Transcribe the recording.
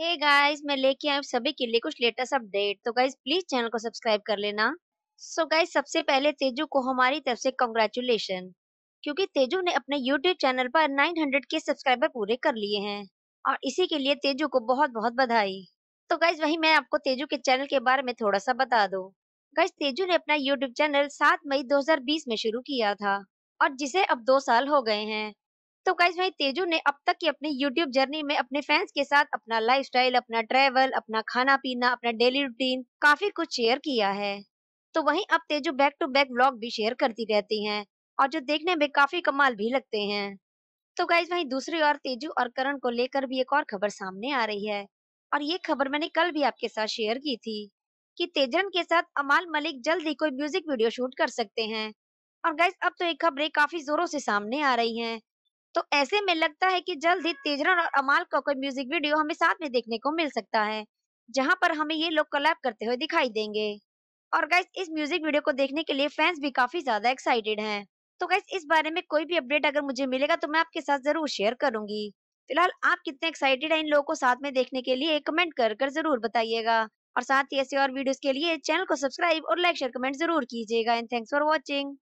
हे hey guys मैं लेके आई हूँ सभी के लिए कुछ लेटेस्ट अपडेट तो गाइस प्लीज चैनल को सब्सक्राइब कर लेना सो so गाइस सबसे पहले तेजू को हमारी तरफ से कॉन्ग्रेचुलेशन क्योंकि तेजू ने अपने यूट्यूब चैनल पर 900 के सब्सक्राइबर पूरे कर लिए हैं और इसी के लिए तेजू को बहुत बहुत बधाई तो गाइज वही मैं आपको तेजू के चैनल के बारे में थोड़ा सा बता दो गाइज तेजू ने अपना यूट्यूब चैनल सात मई दो में शुरू किया था और जिसे अब दो साल हो गए हैं तो गाइज वही तेजू ने अब तक की अपनी यूट्यूब जर्नी में अपने फैंस के साथ अपना लाइफस्टाइल, अपना ट्रेवल अपना खाना पीना अपना डेली रूटीन काफी कुछ शेयर किया है तो वहीं अब Teju back to back vlog भी शेयर करती रहती हैं और जो देखने में काफी कमाल भी लगते हैं तो गाइज वहीं दूसरी ओर तेजू और करण को लेकर भी एक और खबर सामने आ रही है और ये खबर मैंने कल भी आपके साथ शेयर की थी कि तेजरन के साथ अमाल मलिक जल्द ही कोई म्यूजिक वीडियो शूट कर सकते हैं और गाइज अब तो ये खबरें काफी जोरों से सामने आ रही हैं तो ऐसे में लगता है कि जल्द ही तेजरन और अमाल का कोई म्यूजिक वीडियो हमें साथ में देखने को मिल सकता है जहां पर हमें ये लोग कलैब करते हुए दिखाई देंगे और गाइस इस म्यूजिक वीडियो को देखने के लिए फैंस भी काफी ज्यादा एक्साइटेड हैं तो गाइस इस बारे में कोई भी अपडेट अगर मुझे मिलेगा तो मैं आपके साथ जरूर शेयर करूंगी फिलहाल आप कितने एक्साइटेड है इन लोगों को साथ में देखने के लिए कमेंट कर कर जरूर बताइएगा और साथ ही ऐसे और वीडियो के लिए चैनल को सब्सक्राइब और लाइक शेयर कमेंट जरूर कीजिएगा एंड थैंक्स फॉर वॉचिंग